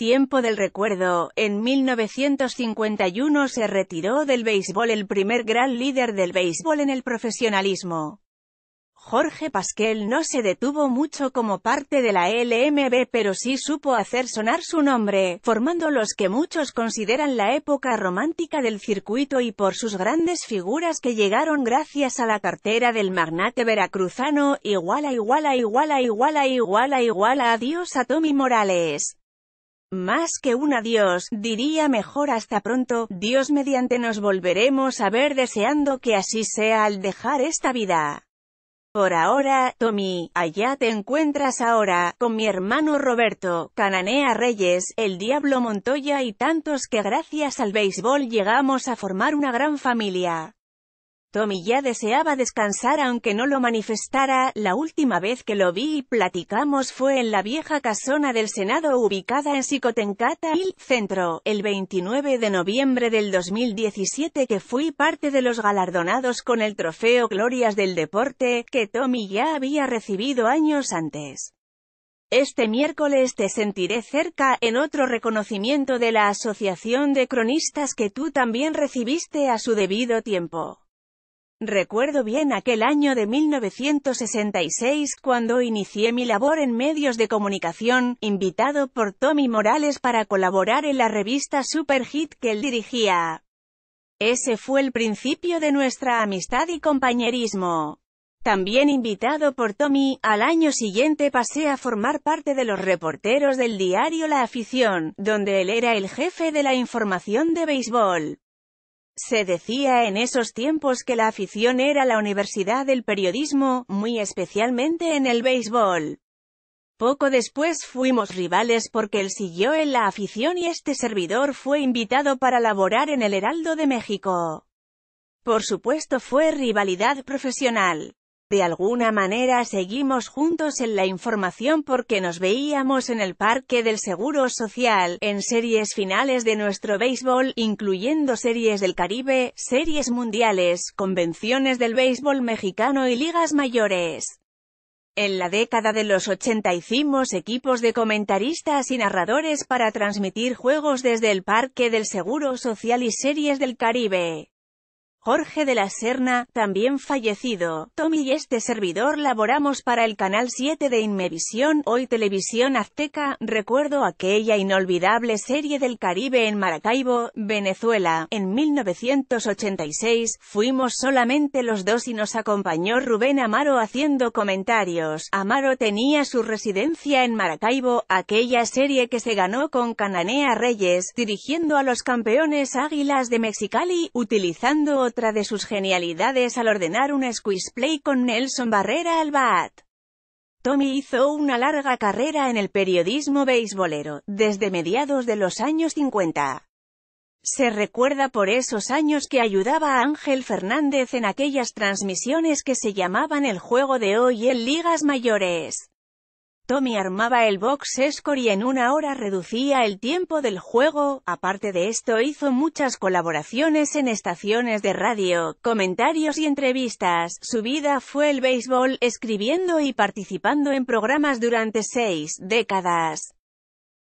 Tiempo del recuerdo, en 1951 se retiró del béisbol el primer gran líder del béisbol en el profesionalismo. Jorge Pasquel no se detuvo mucho como parte de la LMB pero sí supo hacer sonar su nombre, formando los que muchos consideran la época romántica del circuito y por sus grandes figuras que llegaron gracias a la cartera del magnate veracruzano, igual igual igual a a a igual a igual a igual a adiós a Tommy Morales. Más que un adiós, diría mejor hasta pronto, Dios mediante nos volveremos a ver deseando que así sea al dejar esta vida. Por ahora, Tommy, allá te encuentras ahora, con mi hermano Roberto, Cananea Reyes, el Diablo Montoya y tantos que gracias al béisbol llegamos a formar una gran familia. Tommy ya deseaba descansar aunque no lo manifestara, la última vez que lo vi y platicamos fue en la vieja casona del Senado ubicada en Sicotencata el Centro, el 29 de noviembre del 2017 que fui parte de los galardonados con el trofeo Glorias del Deporte, que Tommy ya había recibido años antes. Este miércoles te sentiré cerca, en otro reconocimiento de la Asociación de Cronistas que tú también recibiste a su debido tiempo. Recuerdo bien aquel año de 1966 cuando inicié mi labor en medios de comunicación, invitado por Tommy Morales para colaborar en la revista Super Hit que él dirigía. Ese fue el principio de nuestra amistad y compañerismo. También invitado por Tommy, al año siguiente pasé a formar parte de los reporteros del diario La Afición, donde él era el jefe de la información de béisbol. Se decía en esos tiempos que la afición era la universidad del periodismo, muy especialmente en el béisbol. Poco después fuimos rivales porque él siguió en la afición y este servidor fue invitado para laborar en el Heraldo de México. Por supuesto fue rivalidad profesional. De alguna manera seguimos juntos en la información porque nos veíamos en el Parque del Seguro Social, en series finales de nuestro béisbol, incluyendo series del Caribe, series mundiales, convenciones del béisbol mexicano y ligas mayores. En la década de los 80 hicimos equipos de comentaristas y narradores para transmitir juegos desde el Parque del Seguro Social y series del Caribe. Jorge de la Serna, también fallecido, Tommy y este servidor laboramos para el Canal 7 de Inmevisión, hoy Televisión Azteca, recuerdo aquella inolvidable serie del Caribe en Maracaibo, Venezuela, en 1986, fuimos solamente los dos y nos acompañó Rubén Amaro haciendo comentarios, Amaro tenía su residencia en Maracaibo, aquella serie que se ganó con Cananea Reyes, dirigiendo a los campeones Águilas de Mexicali, utilizando otra de sus genialidades al ordenar un squeeze con Nelson Barrera al bat. Tommy hizo una larga carrera en el periodismo beisbolero, desde mediados de los años 50. Se recuerda por esos años que ayudaba a Ángel Fernández en aquellas transmisiones que se llamaban El Juego de Hoy en Ligas Mayores. Tommy armaba el box score y en una hora reducía el tiempo del juego. Aparte de esto hizo muchas colaboraciones en estaciones de radio, comentarios y entrevistas. Su vida fue el béisbol, escribiendo y participando en programas durante seis décadas.